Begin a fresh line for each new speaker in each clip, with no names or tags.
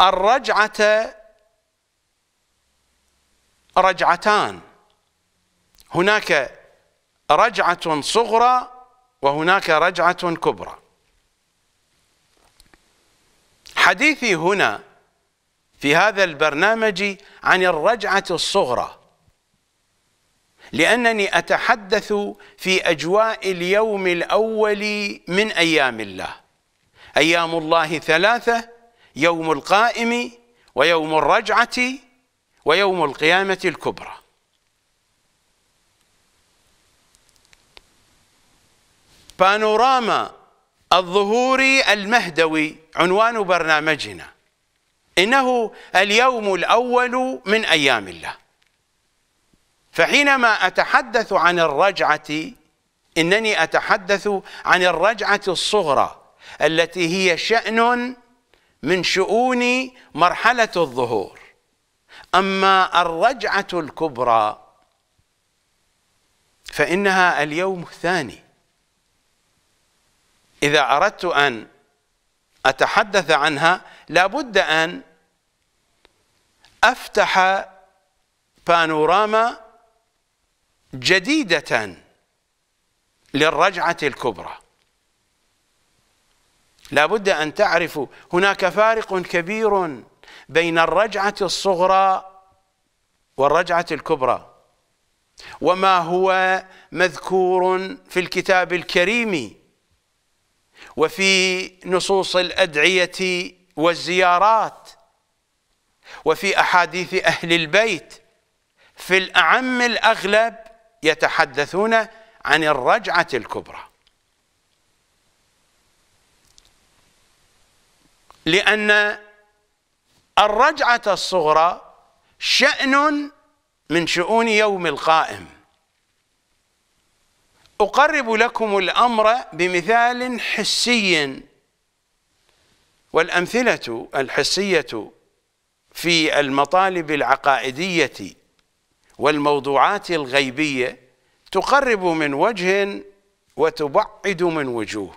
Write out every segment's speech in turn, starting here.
الرجعة رجعتان هناك رجعة صغرى وهناك رجعة كبرى حديثي هنا في هذا البرنامج عن الرجعة الصغرى لأنني أتحدث في أجواء اليوم الأول من أيام الله أيام الله ثلاثة يوم القائم ويوم الرجعة ويوم القيامة الكبرى بانوراما الظهور المهدوي عنوان برنامجنا إنه اليوم الأول من أيام الله فحينما أتحدث عن الرجعة إنني أتحدث عن الرجعة الصغرى التي هي شأن من شؤون مرحلة الظهور أما الرجعة الكبرى فإنها اليوم الثاني إذا أردت أن أتحدث عنها لابد أن أفتح بانوراما جديدة للرجعة الكبرى لا بد أن تعرفوا هناك فارق كبير بين الرجعة الصغرى والرجعة الكبرى وما هو مذكور في الكتاب الكريم وفي نصوص الأدعية والزيارات وفي أحاديث أهل البيت في الأعم الأغلب يتحدثون عن الرجعة الكبرى لأن الرجعة الصغرى شأن من شؤون يوم القائم أقرب لكم الأمر بمثال حسي والأمثلة الحسية في المطالب العقائدية والموضوعات الغيبية تقرب من وجه وتبعد من وجوه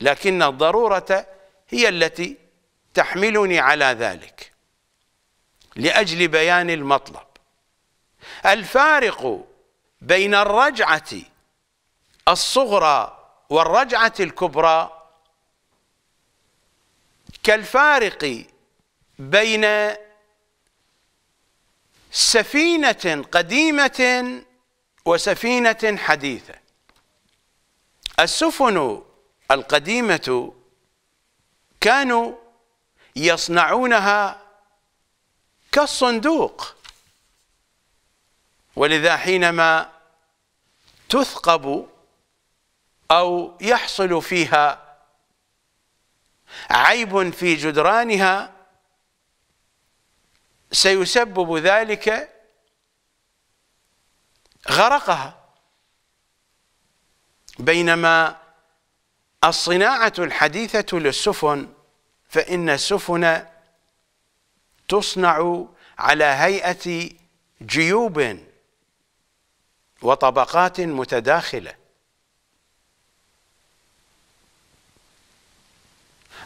لكن الضرورة هي التي تحملني على ذلك لأجل بيان المطلب الفارق بين الرجعة الصغرى والرجعة الكبرى كالفارق بين سفينة قديمة وسفينة حديثة السفن القديمة كانوا يصنعونها كالصندوق ولذا حينما تثقب أو يحصل فيها عيب في جدرانها سيسبب ذلك غرقها بينما الصناعة الحديثة للسفن فإن السفن تصنع على هيئة جيوب وطبقات متداخلة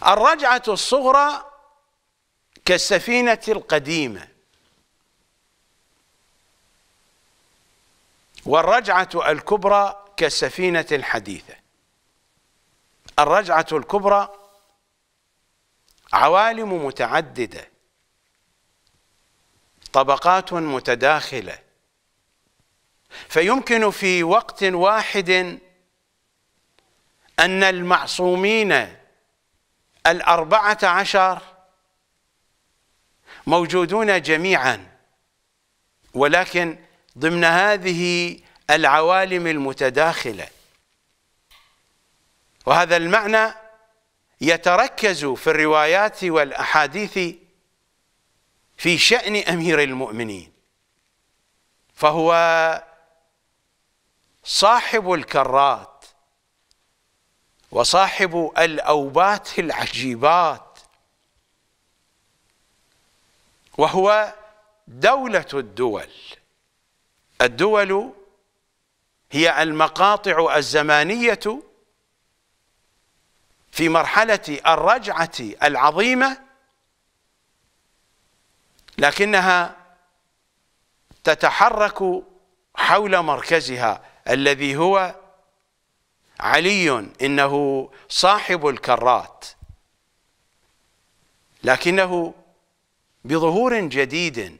الرجعة الصغرى كالسفينة القديمة والرجعة الكبرى كالسفينة الحديثة الرجعة الكبرى عوالم متعددة طبقات متداخلة فيمكن في وقت واحد أن المعصومين الأربعة عشر موجودون جميعا ولكن ضمن هذه العوالم المتداخلة وهذا المعنى يتركز في الروايات والأحاديث في شأن أمير المؤمنين فهو صاحب الكرات وصاحب الأوبات العجيبات وهو دولة الدول الدول هي المقاطع الزمانية في مرحلة الرجعة العظيمة لكنها تتحرك حول مركزها الذي هو علي إنه صاحب الكرات لكنه بظهور جديد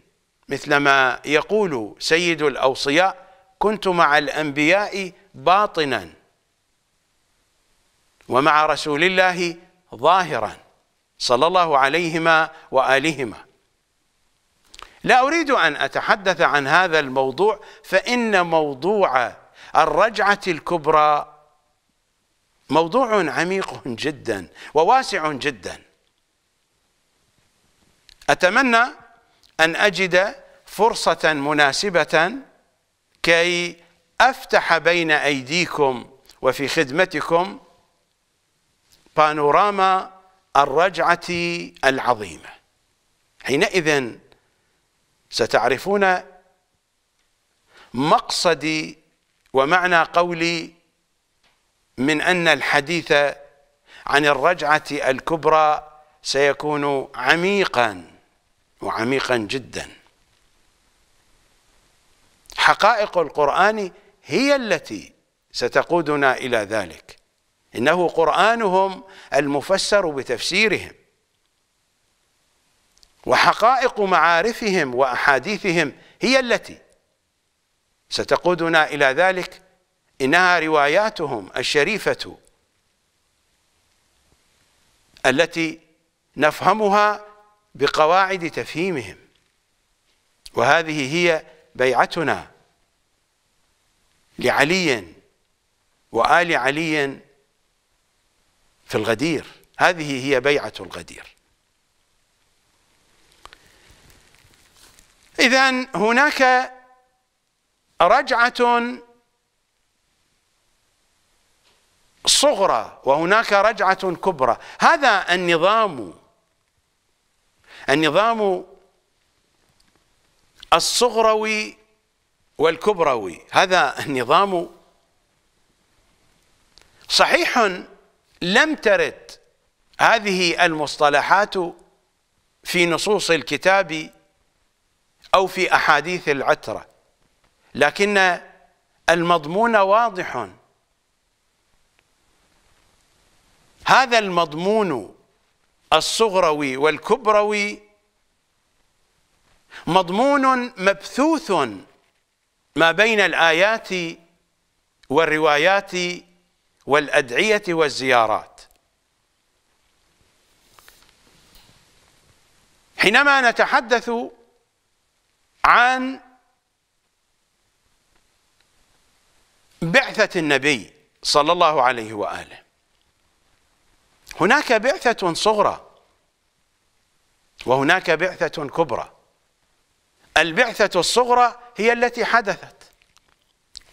مثلما يقول سيد الأوصياء كنت مع الأنبياء باطناً ومع رسول الله ظاهرا صلى الله عليهما والهما لا اريد ان اتحدث عن هذا الموضوع فان موضوع الرجعه الكبرى موضوع عميق جدا وواسع جدا اتمنى ان اجد فرصه مناسبه كي افتح بين ايديكم وفي خدمتكم بانوراما الرجعة العظيمة حينئذ ستعرفون مقصدي ومعنى قولي من أن الحديث عن الرجعة الكبرى سيكون عميقا وعميقا جدا حقائق القرآن هي التي ستقودنا إلى ذلك إنه قرآنهم المفسر بتفسيرهم وحقائق معارفهم وأحاديثهم هي التي ستقودنا إلى ذلك إنها رواياتهم الشريفة التي نفهمها بقواعد تفهيمهم وهذه هي بيعتنا لعلي وآل علي في الغدير هذه هي بيعة الغدير إذا هناك رجعة صغرى وهناك رجعة كبرى هذا النظام النظام الصغروي والكبروي هذا النظام صحيح لم ترد هذه المصطلحات في نصوص الكتاب أو في أحاديث العترة لكن المضمون واضح هذا المضمون الصغروي والكبروي مضمون مبثوث ما بين الآيات والروايات والأدعية والزيارات حينما نتحدث عن بعثة النبي صلى الله عليه وآله هناك بعثة صغرى وهناك بعثة كبرى البعثة الصغرى هي التي حدثت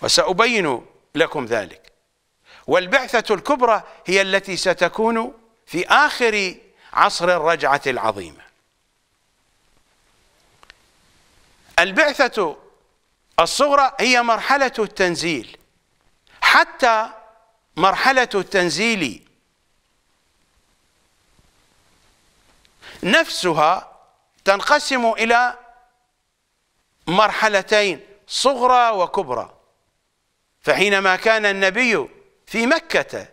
وسأبين لكم ذلك والبعثة الكبرى هي التي ستكون في آخر عصر الرجعة العظيمة البعثة الصغرى هي مرحلة التنزيل حتى مرحلة التنزيل نفسها تنقسم إلى مرحلتين صغرى وكبرى فحينما كان النبي في مكة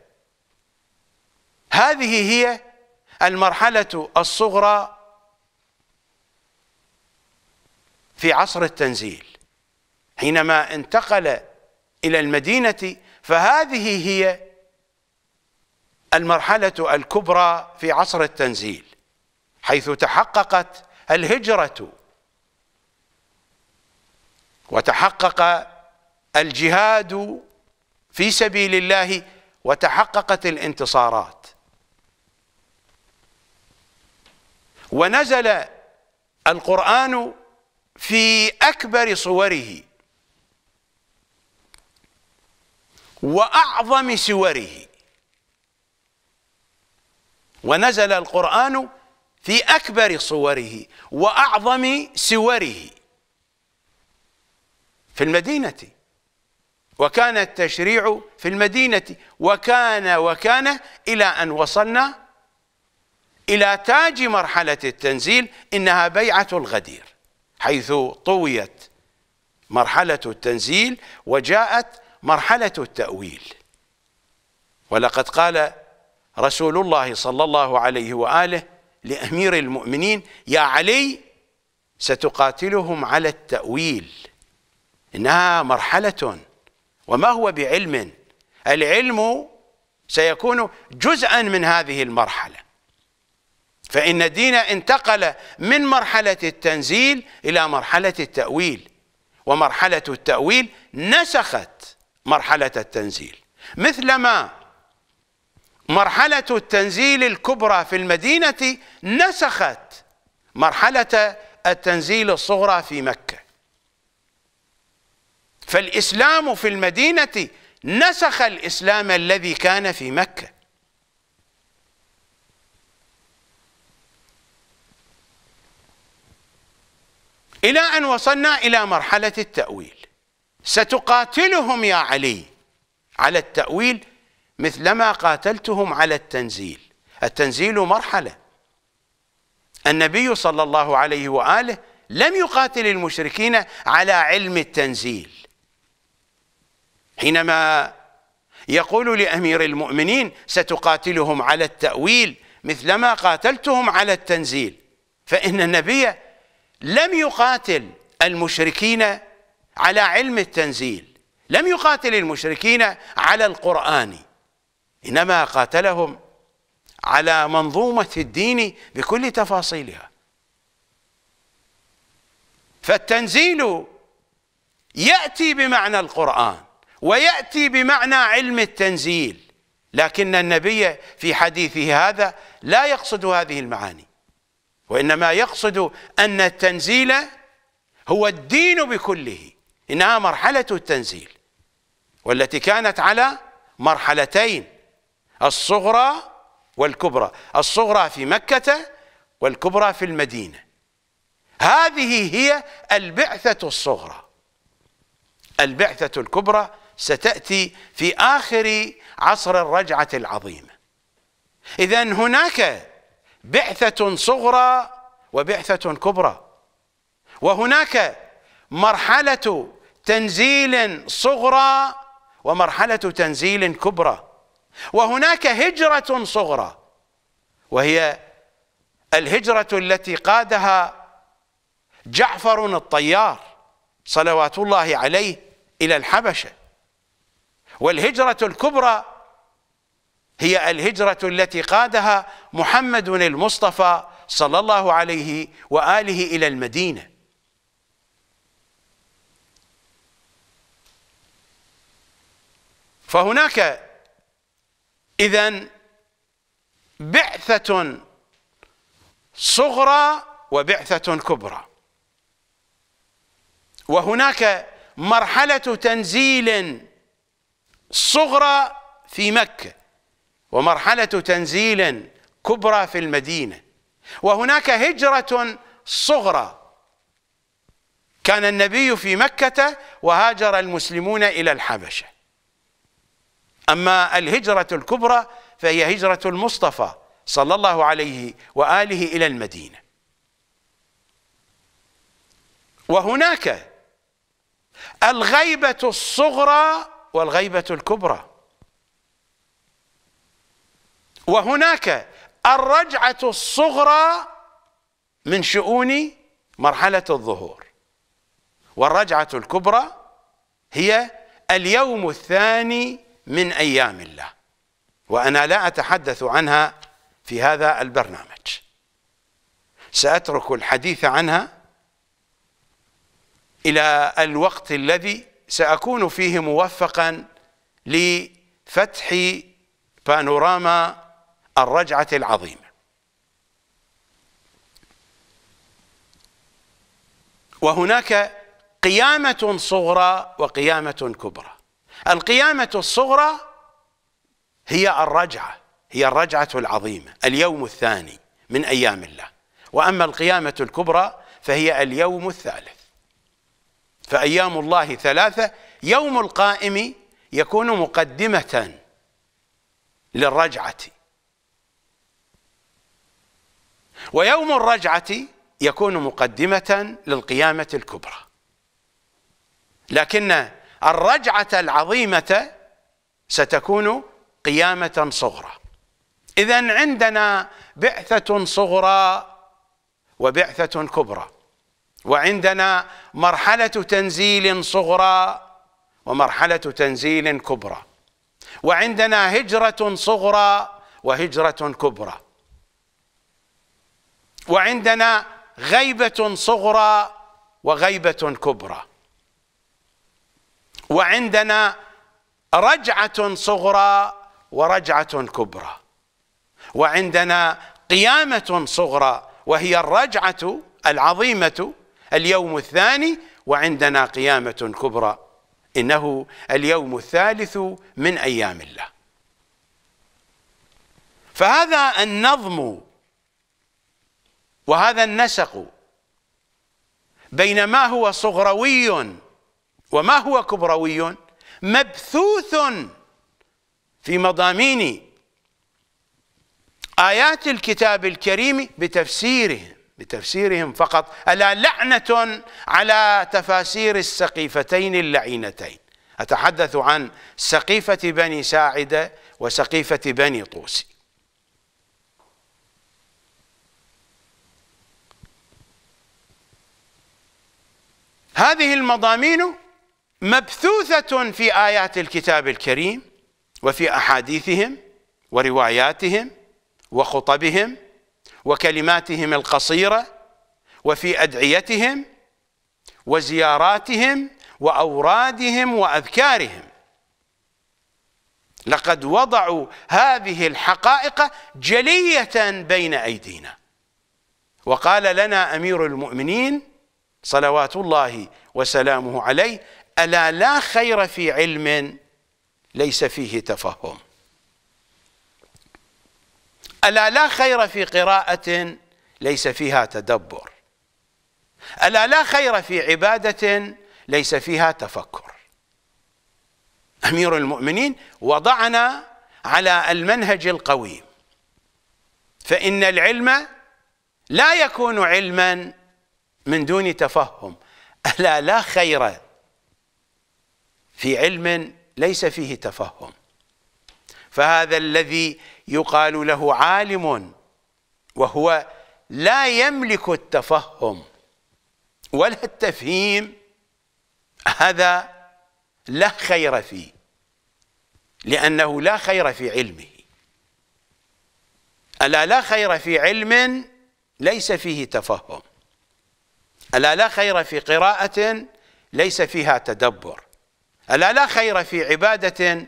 هذه هي المرحلة الصغرى في عصر التنزيل حينما انتقل إلى المدينة فهذه هي المرحلة الكبرى في عصر التنزيل حيث تحققت الهجرة وتحقق الجهاد في سبيل الله وتحققت الانتصارات ونزل القرآن في أكبر صوره وأعظم سوره ونزل القرآن في أكبر صوره وأعظم سوره في المدينة وكان التشريع في المدينة وكان وكان إلى أن وصلنا إلى تاج مرحلة التنزيل إنها بيعة الغدير حيث طويت مرحلة التنزيل وجاءت مرحلة التأويل ولقد قال رسول الله صلى الله عليه وآله لأمير المؤمنين يا علي ستقاتلهم على التأويل إنها مرحلة وما هو بعلم العلم سيكون جزءا من هذه المرحلة فإن الدين انتقل من مرحلة التنزيل إلى مرحلة التأويل ومرحلة التأويل نسخت مرحلة التنزيل مثلما مرحلة التنزيل الكبرى في المدينة نسخت مرحلة التنزيل الصغرى في مكة فالإسلام في المدينة نسخ الإسلام الذي كان في مكة إلى أن وصلنا إلى مرحلة التأويل ستقاتلهم يا علي على التأويل مثلما قاتلتهم على التنزيل التنزيل مرحلة النبي صلى الله عليه وآله لم يقاتل المشركين على علم التنزيل حينما يقول لأمير المؤمنين ستقاتلهم على التأويل مثلما قاتلتهم على التنزيل فإن النبي لم يقاتل المشركين على علم التنزيل لم يقاتل المشركين على القرآن إنما قاتلهم على منظومة الدين بكل تفاصيلها فالتنزيل يأتي بمعنى القرآن ويأتي بمعنى علم التنزيل لكن النبي في حديثه هذا لا يقصد هذه المعاني وإنما يقصد أن التنزيل هو الدين بكله إنها مرحلة التنزيل والتي كانت على مرحلتين الصغرى والكبرى الصغرى في مكة والكبرى في المدينة هذه هي البعثة الصغرى البعثة الكبرى ستأتي في آخر عصر الرجعة العظيمة إذا هناك بعثة صغرى وبعثة كبرى وهناك مرحلة تنزيل صغرى ومرحلة تنزيل كبرى وهناك هجرة صغرى وهي الهجرة التي قادها جعفر الطيار صلوات الله عليه إلى الحبشة والهجرة الكبرى هي الهجرة التي قادها محمد المصطفى صلى الله عليه وآله إلى المدينة فهناك إذا بعثة صغرى وبعثة كبرى وهناك مرحلة تنزيل صغرى في مكة ومرحلة تنزيل كبرى في المدينة وهناك هجرة صغرى كان النبي في مكة وهاجر المسلمون إلى الحبشة أما الهجرة الكبرى فهي هجرة المصطفى صلى الله عليه وآله إلى المدينة وهناك الغيبة الصغرى والغيبة الكبرى وهناك الرجعة الصغرى من شؤون مرحلة الظهور والرجعة الكبرى هي اليوم الثاني من أيام الله وأنا لا أتحدث عنها في هذا البرنامج سأترك الحديث عنها إلى الوقت الذي سأكون فيه موفقا لفتح بانوراما الرجعة العظيمة وهناك قيامة صغرى وقيامة كبرى القيامة الصغرى هي الرجعة هي الرجعة العظيمة اليوم الثاني من أيام الله وأما القيامة الكبرى فهي اليوم الثالث فأيام الله ثلاثة يوم القائم يكون مقدمة للرجعة ويوم الرجعة يكون مقدمة للقيامة الكبرى لكن الرجعة العظيمة ستكون قيامة صغرى إذا عندنا بعثة صغرى وبعثة كبرى وعندنا مرحلة تنزيل صغرى ومرحلة تنزيل كبرى وعندنا هجرة صغرى وهجرة كبرى وعندنا غيبة صغرى وغيبة كبرى وعندنا رجعة صغرى ورجعة كبرى وعندنا قيامة صغرى وهي الرجعة العظيمة اليوم الثاني وعندنا قيامة كبرى إنه اليوم الثالث من أيام الله فهذا النظم وهذا النسق بين ما هو صغروي وما هو كبروي مبثوث في مضامين آيات الكتاب الكريم بتفسيرهم بتفسيرهم فقط ألا لعنة على تفاسير السقيفتين اللعينتين أتحدث عن سقيفة بني ساعدة وسقيفة بني طوسي هذه المضامين مبثوثة في آيات الكتاب الكريم وفي أحاديثهم ورواياتهم وخطبهم وكلماتهم القصيرة وفي أدعيتهم وزياراتهم وأورادهم وأذكارهم لقد وضعوا هذه الحقائق جلية بين أيدينا وقال لنا أمير المؤمنين صلوات الله وسلامه عليه ألا لا خير في علم ليس فيه تفهم ألا لا خير في قراءة ليس فيها تدبر ألا لا خير في عبادة ليس فيها تفكر أمير المؤمنين وضعنا على المنهج القويم فإن العلم لا يكون علما من دون تفهم ألا لا خير في علم ليس فيه تفهم فهذا الذي يقال له عالم وهو لا يملك التفهم ولا التفهيم هذا لا خير فيه لأنه لا خير في علمه ألا لا خير في علم ليس فيه تفهم ألا لا خير في قراءة ليس فيها تدبر ألا لا خير في عبادة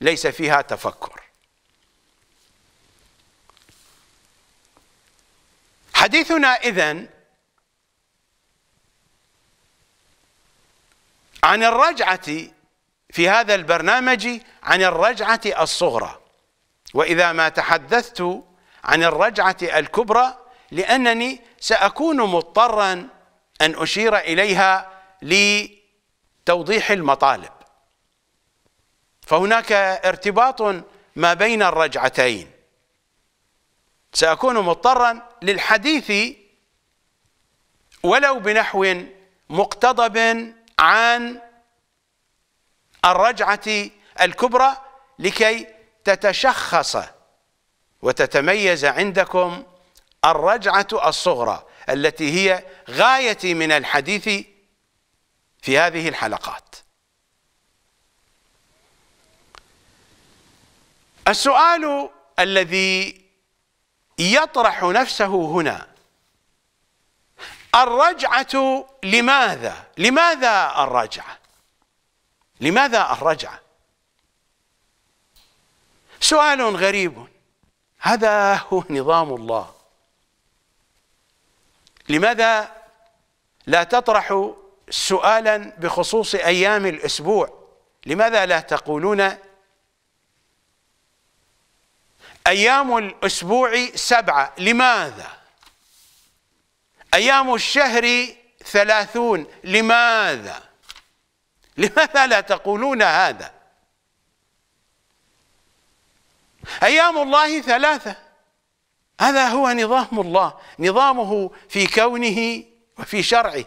ليس فيها تفكر حديثنا إذن عن الرجعة في هذا البرنامج عن الرجعة الصغرى وإذا ما تحدثت عن الرجعة الكبرى لأنني سأكون مضطرا أن أشير إليها لتوضيح المطالب فهناك ارتباط ما بين الرجعتين سأكون مضطرا للحديث ولو بنحو مقتضب عن الرجعة الكبرى لكي تتشخص وتتميز عندكم الرجعة الصغرى التي هي غايتي من الحديث في هذه الحلقات السؤال الذي يطرح نفسه هنا الرجعة لماذا لماذا الرجعة لماذا الرجعة سؤال غريب هذا هو نظام الله لماذا لا تطرح سؤالا بخصوص أيام الأسبوع لماذا لا تقولون أيام الأسبوع سبعة لماذا أيام الشهر ثلاثون لماذا لماذا لا تقولون هذا أيام الله ثلاثة هذا هو نظام الله نظامه في كونه وفي شرعه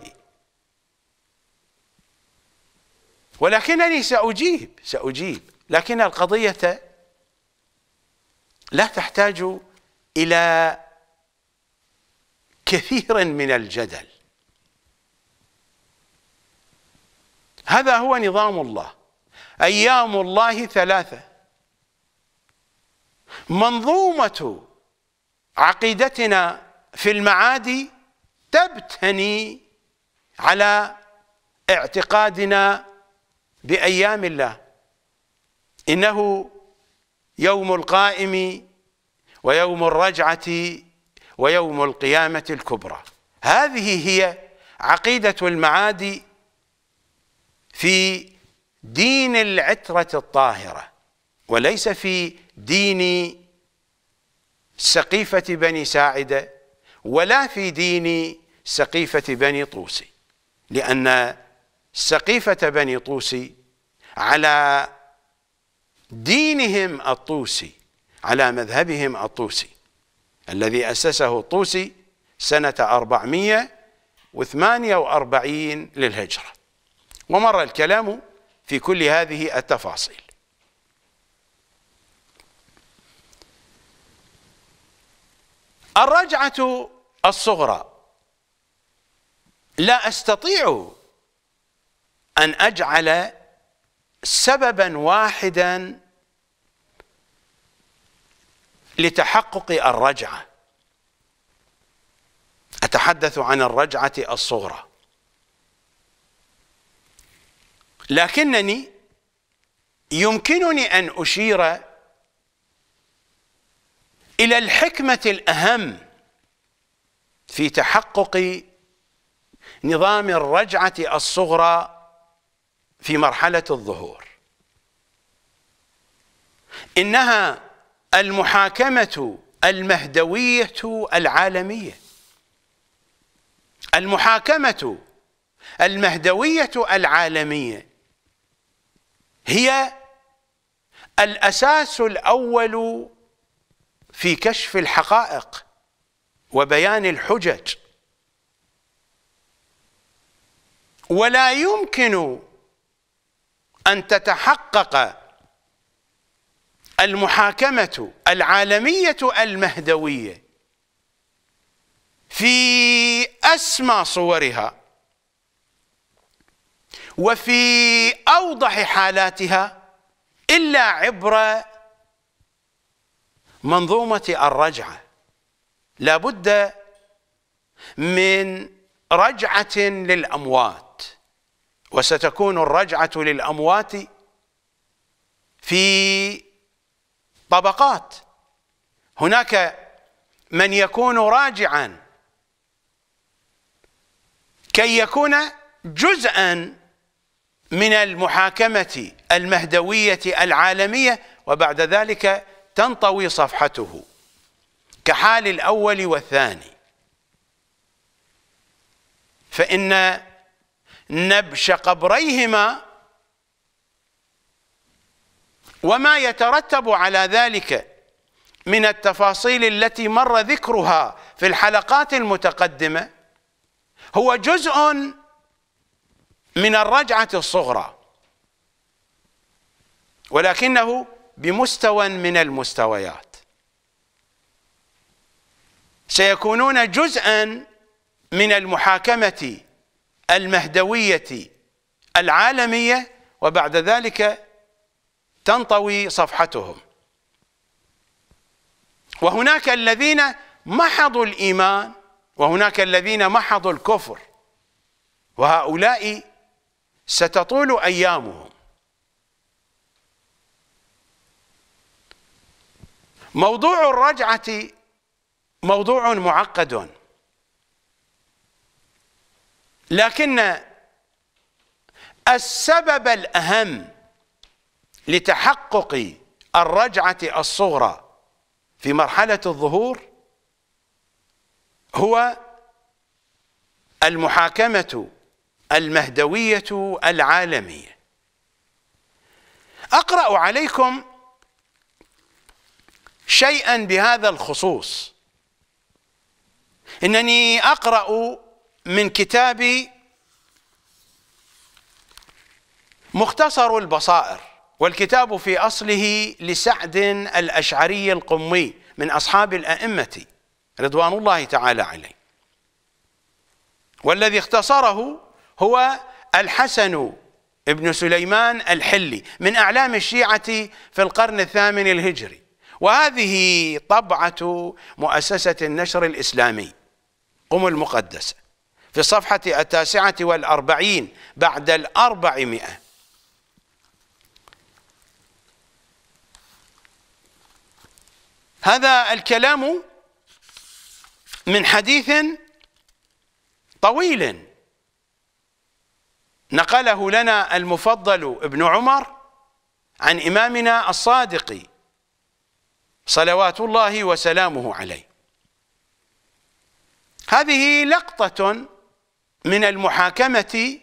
ولكنني سأجيب سأجيب لكن القضية لا تحتاج إلى كثير من الجدل هذا هو نظام الله أيام الله ثلاثة منظومة عقيدتنا في المعاد تبتني على اعتقادنا بأيام الله إنه يوم القائم ويوم الرجعة ويوم القيامة الكبرى هذه هي عقيدة المعادي في دين العترة الطاهرة وليس في دين سقيفة بني ساعدة ولا في دين سقيفة بني طوسي لأن سقيفة بني طوسي على دينهم الطوسي على مذهبهم الطوسي الذي أسسه الطوسي سنة 448 للهجرة ومر الكلام في كل هذه التفاصيل الرجعة الصغرى لا أستطيع أن أجعل سببا واحدا لتحقق الرجعه اتحدث عن الرجعه الصغرى لكنني يمكنني ان اشير الى الحكمه الاهم في تحقق نظام الرجعه الصغرى في مرحله الظهور انها المحاكمة المهدوية العالمية المحاكمة المهدوية العالمية هي الأساس الأول في كشف الحقائق وبيان الحجج ولا يمكن أن تتحقق المحاكمة العالمية المهدوية في أسمى صورها وفي أوضح حالاتها إلا عبر منظومة الرجعة لا بد من رجعة للأموات وستكون الرجعة للأموات في طبقات هناك من يكون راجعا كي يكون جزءا من المحاكمة المهدوية العالمية وبعد ذلك تنطوي صفحته كحال الأول والثاني فإن نبش قبريهما وما يترتب على ذلك من التفاصيل التي مر ذكرها في الحلقات المتقدمة هو جزء من الرجعة الصغرى ولكنه بمستوى من المستويات سيكونون جزءا من المحاكمة المهدوية العالمية وبعد ذلك تنطوي صفحتهم وهناك الذين محضوا الإيمان وهناك الذين محضوا الكفر وهؤلاء ستطول أيامهم موضوع الرجعة موضوع معقد لكن السبب الأهم لتحقق الرجعة الصغرى في مرحلة الظهور هو المحاكمة المهدوية العالمية أقرأ عليكم شيئا بهذا الخصوص إنني أقرأ من كتابي مختصر البصائر والكتاب في أصله لسعد الأشعري القمي من أصحاب الأئمة رضوان الله تعالى عليه والذي اختصره هو الحسن ابن سليمان الحلي من أعلام الشيعة في القرن الثامن الهجري وهذه طبعة مؤسسة النشر الإسلامي قم المقدسة في الصفحة التاسعة والأربعين بعد الأربعمائة هذا الكلام من حديث طويل نقله لنا المفضل ابن عمر عن إمامنا الصادق صلوات الله وسلامه عليه هذه لقطة من المحاكمة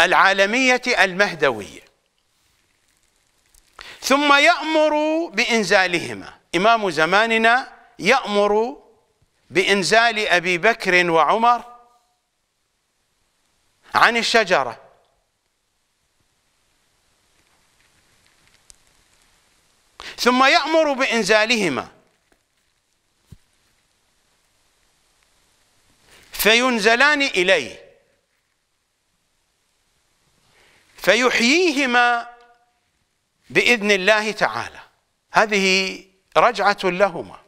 العالمية المهدوية ثم يأمر بإنزالهما إمام زماننا يأمر بإنزال أبي بكر وعمر عن الشجرة ثم يأمر بإنزالهما فينزلان إليه فيحييهما باذن الله تعالى هذه رجعه لهما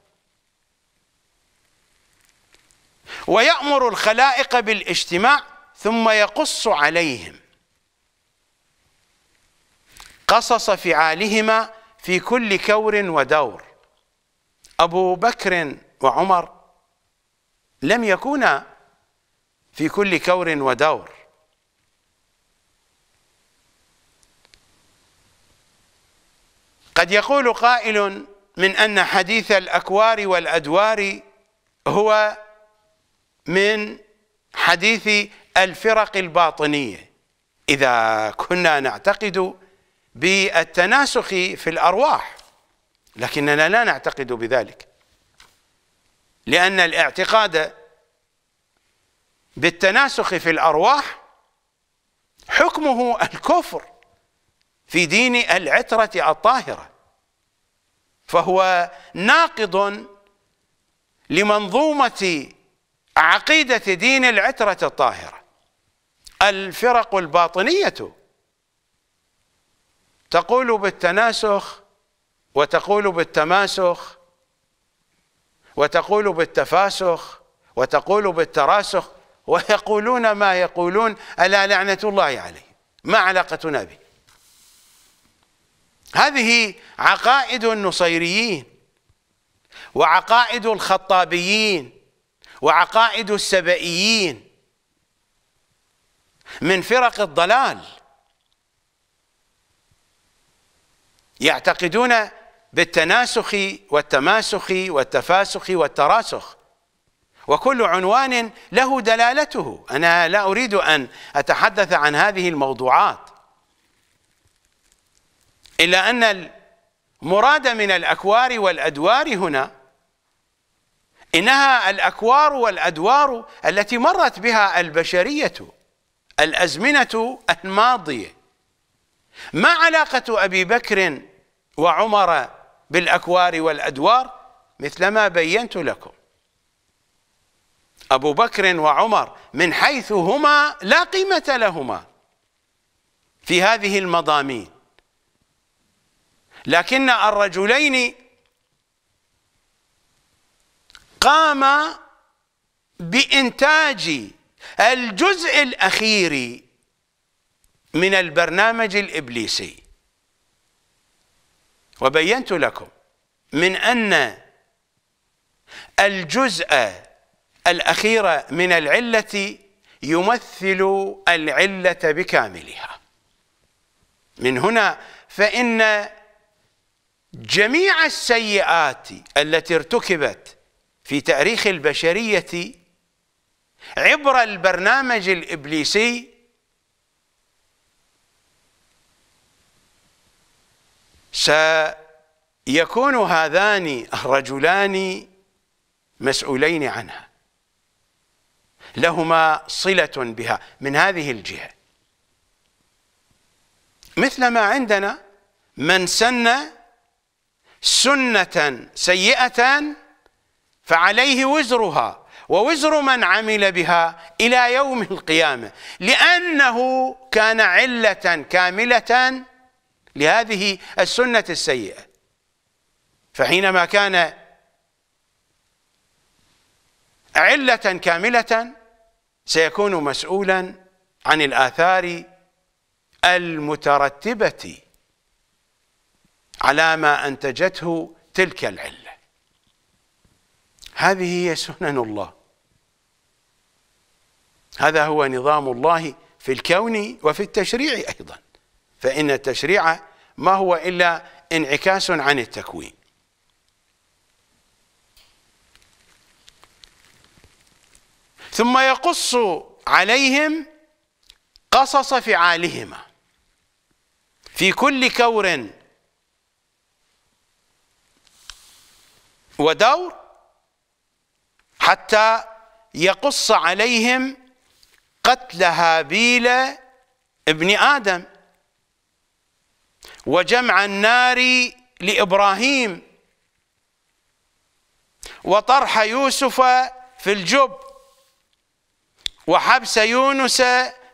ويامر الخلائق بالاجتماع ثم يقص عليهم قصص فعالهما في كل كور ودور ابو بكر وعمر لم يكونا في كل كور ودور قد يقول قائل من أن حديث الأكوار والأدوار هو من حديث الفرق الباطنية إذا كنا نعتقد بالتناسخ في الأرواح لكننا لا نعتقد بذلك لأن الاعتقاد بالتناسخ في الأرواح حكمه الكفر في دين العترة الطاهرة فهو ناقض لمنظومة عقيدة دين العترة الطاهرة الفرق الباطنية تقول بالتناسخ وتقول بالتماسخ وتقول بالتفاسخ وتقول بالتراسخ ويقولون ما يقولون ألا لعنة الله عليه ما علاقتنا به هذه عقائد النصيريين وعقائد الخطابيين وعقائد السبئيين من فرق الضلال يعتقدون بالتناسخ والتماسخ والتفاسخ والتراسخ وكل عنوان له دلالته أنا لا أريد أن أتحدث عن هذه الموضوعات إلا أن المراد من الأكوار والأدوار هنا إنها الأكوار والأدوار التي مرت بها البشرية الأزمنة الماضية ما علاقة أبي بكر وعمر بالأكوار والأدوار مثلما بينت لكم أبو بكر وعمر من حيث هما لا قيمة لهما في هذه المضامين لكن الرجلين قام بإنتاج الجزء الأخير من البرنامج الإبليسي وبينت لكم من أن الجزء الأخير من العلة يمثل العلة بكاملها من هنا فإن جميع السيئات التي ارتكبت في تاريخ البشرية عبر البرنامج الإبليسي سيكون هذان الرجلان مسؤولين عنها لهما صلة بها من هذه الجهة مثل ما عندنا من سنّ سنة سيئة فعليه وزرها ووزر من عمل بها إلى يوم القيامة لأنه كان علة كاملة لهذه السنة السيئة فحينما كان علة كاملة سيكون مسؤولا عن الآثار المترتبة على ما أنتجته تلك العلة هذه هي سنن الله هذا هو نظام الله في الكون وفي التشريع أيضا فإن التشريع ما هو إلا انعكاس عن التكوين ثم يقص عليهم قصص فعالهما في كل كور ودور حتى يقص عليهم قتل هابيل ابن آدم وجمع النار لإبراهيم وطرح يوسف في الجب وحبس يونس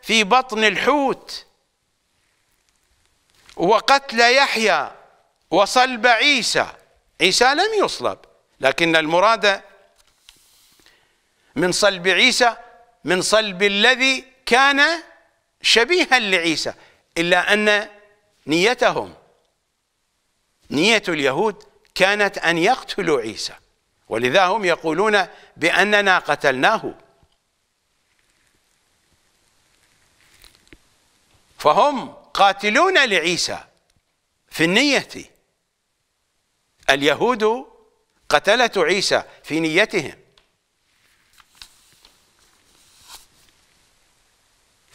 في بطن الحوت وقتل يحيى وصلب عيسى عيسى لم يصلب لكن المراد من صلب عيسى من صلب الذي كان شبيها لعيسى إلا أن نيتهم نية اليهود كانت أن يقتلوا عيسى ولذا هم يقولون بأننا قتلناه فهم قاتلون لعيسى في النية اليهود قتلة عيسى في نيتهم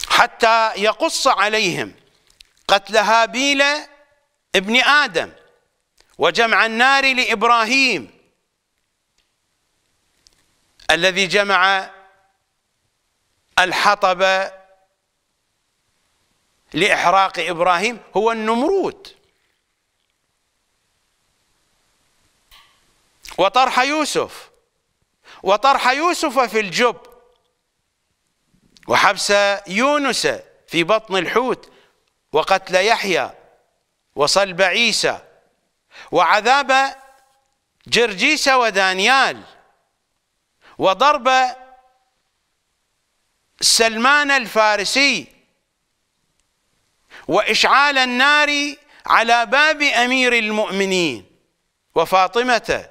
حتى يقص عليهم قتل هابيل ابن آدم وجمع النار لإبراهيم الذي جمع الحطب لإحراق إبراهيم هو النمرود وطرح يوسف وطرح يوسف في الجب وحبس يونس في بطن الحوت وقتل يحيى وصلب عيسى وعذاب جرجيس ودانيال وضرب سلمان الفارسي وإشعال النار على باب أمير المؤمنين وفاطمته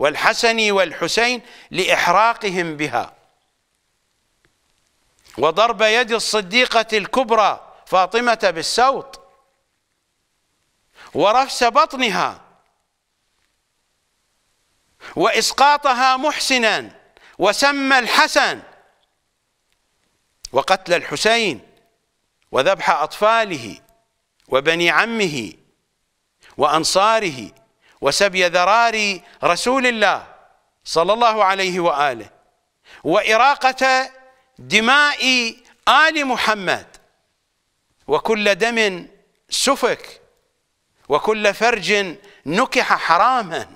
والحسن والحسين لإحراقهم بها وضرب يد الصديقة الكبرى فاطمة بالسوط ورفس بطنها وإسقاطها محسنا وسمى الحسن وقتل الحسين وذبح أطفاله وبني عمه وأنصاره وسبي ذرار رسول الله صلى الله عليه واله واراقه دماء ال محمد وكل دم سفك وكل فرج نكح حراما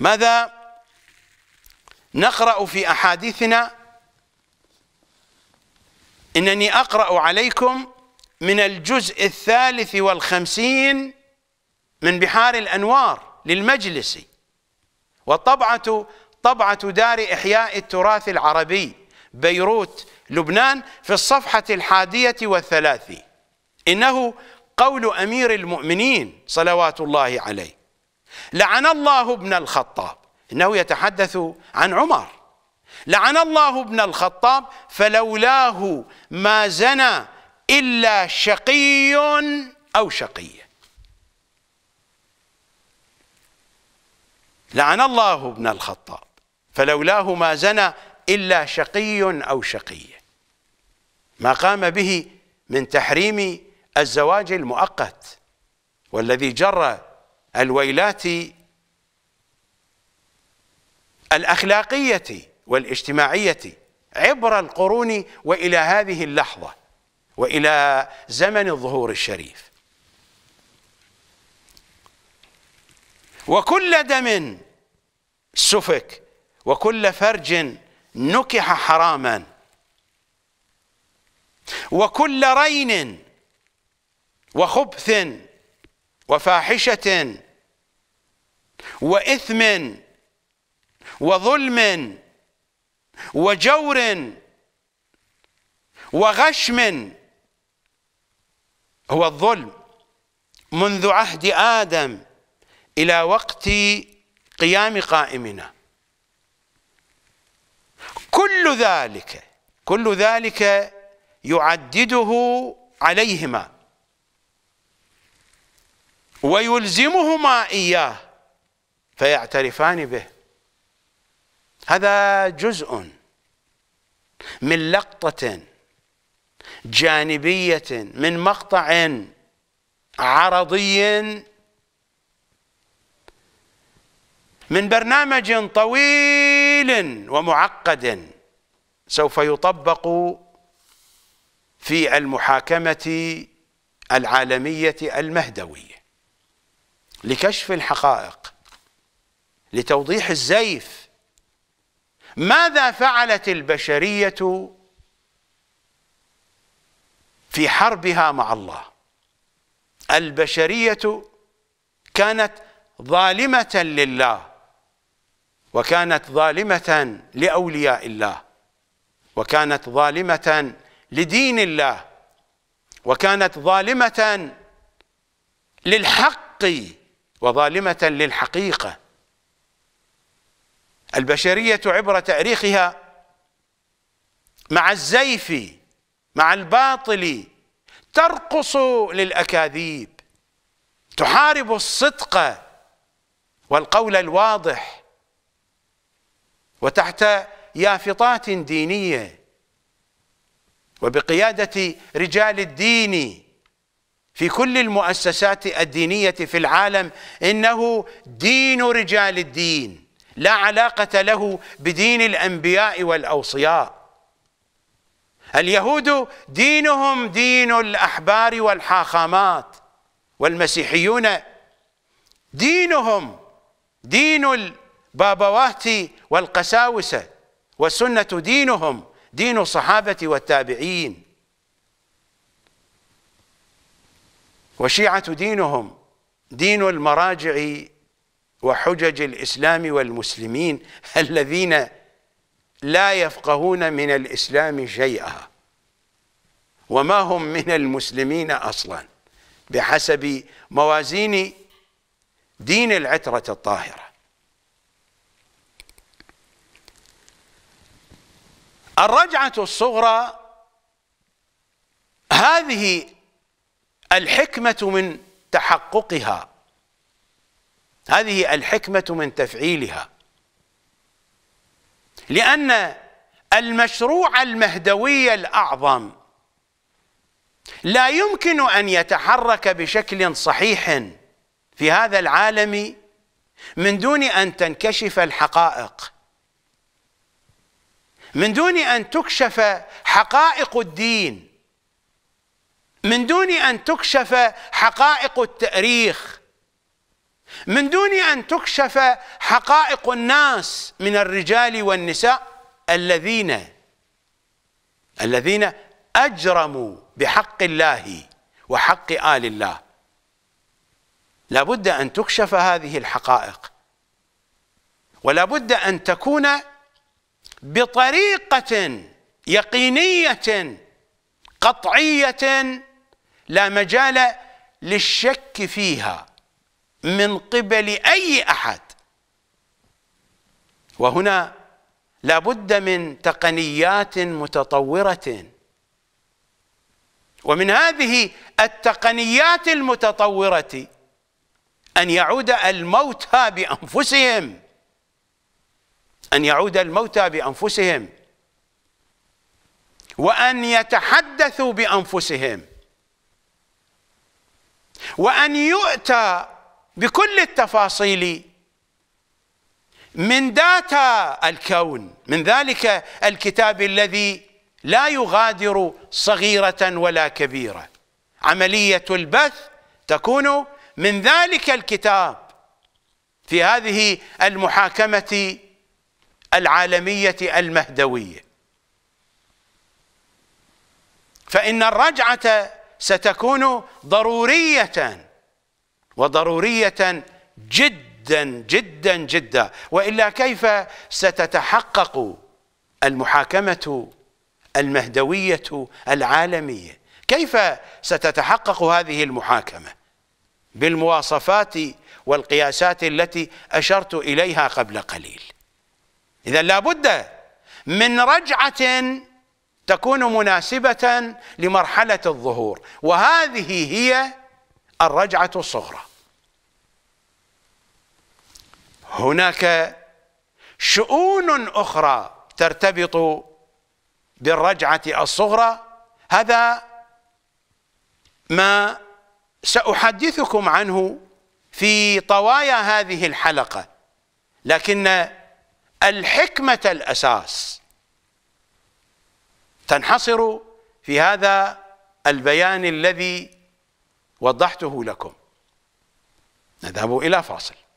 ماذا نقرا في احاديثنا انني اقرا عليكم من الجزء الثالث والخمسين من بحار الأنوار للمجلس وطبعة طبعة دار إحياء التراث العربي بيروت لبنان في الصفحة الحادية والثلاثين إنه قول أمير المؤمنين صلوات الله عليه لعن الله ابن الخطاب إنه يتحدث عن عمر لعن الله ابن الخطاب فلولاه ما زنى إلا شقي أو شقيه لعن الله ابن الخطاب فلولاه ما زنى إلا شقي أو شقية ما قام به من تحريم الزواج المؤقت والذي جر الويلات الأخلاقية والاجتماعية عبر القرون وإلى هذه اللحظة وإلى زمن الظهور الشريف وكل دم سفك وكل فرج نكح حراما وكل رين وخبث وفاحشة وإثم وظلم وجور وغشم هو الظلم منذ عهد آدم إلى وقت قيام قائمنا كل ذلك كل ذلك يعدده عليهما ويلزمهما إياه فيعترفان به هذا جزء من لقطة جانبية من مقطع عرضي من برنامج طويل ومعقد سوف يطبق في المحاكمة العالمية المهدوية لكشف الحقائق لتوضيح الزيف ماذا فعلت البشرية في حربها مع الله البشرية كانت ظالمة لله وكانت ظالمة لأولياء الله وكانت ظالمة لدين الله وكانت ظالمة للحق وظالمة للحقيقة البشرية عبر تاريخها مع الزيف مع الباطل ترقص للأكاذيب تحارب الصدق والقول الواضح وتحت يافطات دينيه وبقياده رجال الدين في كل المؤسسات الدينيه في العالم انه دين رجال الدين لا علاقه له بدين الانبياء والاوصياء اليهود دينهم دين الاحبار والحاخامات والمسيحيون دينهم دين بابواهتي والقساوسة والسنة دينهم دين الصحابة والتابعين وشيعة دينهم دين المراجع وحجج الإسلام والمسلمين الذين لا يفقهون من الإسلام شيئا وما هم من المسلمين أصلا بحسب موازين دين العترة الطاهرة الرجعة الصغرى هذه الحكمة من تحققها هذه الحكمة من تفعيلها لأن المشروع المهدوي الأعظم لا يمكن أن يتحرك بشكل صحيح في هذا العالم من دون أن تنكشف الحقائق من دون ان تكشف حقائق الدين من دون ان تكشف حقائق التاريخ من دون ان تكشف حقائق الناس من الرجال والنساء الذين الذين اجرموا بحق الله وحق ال الله لابد ان تكشف هذه الحقائق ولا بد ان تكون بطريقة يقينية قطعية لا مجال للشك فيها من قبل أي أحد وهنا لابد من تقنيات متطورة ومن هذه التقنيات المتطورة أن يعود الموتى بأنفسهم أن يعود الموتى بأنفسهم وأن يتحدثوا بأنفسهم وأن يؤتى بكل التفاصيل من داتا الكون من ذلك الكتاب الذي لا يغادر صغيرة ولا كبيرة عملية البث تكون من ذلك الكتاب في هذه المحاكمة العالمية المهدوية فإن الرجعة ستكون ضرورية وضرورية جدا جدا جدا وإلا كيف ستتحقق المحاكمة المهدوية العالمية كيف ستتحقق هذه المحاكمة بالمواصفات والقياسات التي أشرت إليها قبل قليل إذا لابد من رجعة تكون مناسبة لمرحلة الظهور وهذه هي الرجعة الصغرى هناك شؤون أخرى ترتبط بالرجعة الصغرى هذا ما سأحدثكم عنه في طوايا هذه الحلقة لكن الحكمة الأساس تنحصر في هذا البيان الذي وضحته لكم نذهب إلى فاصل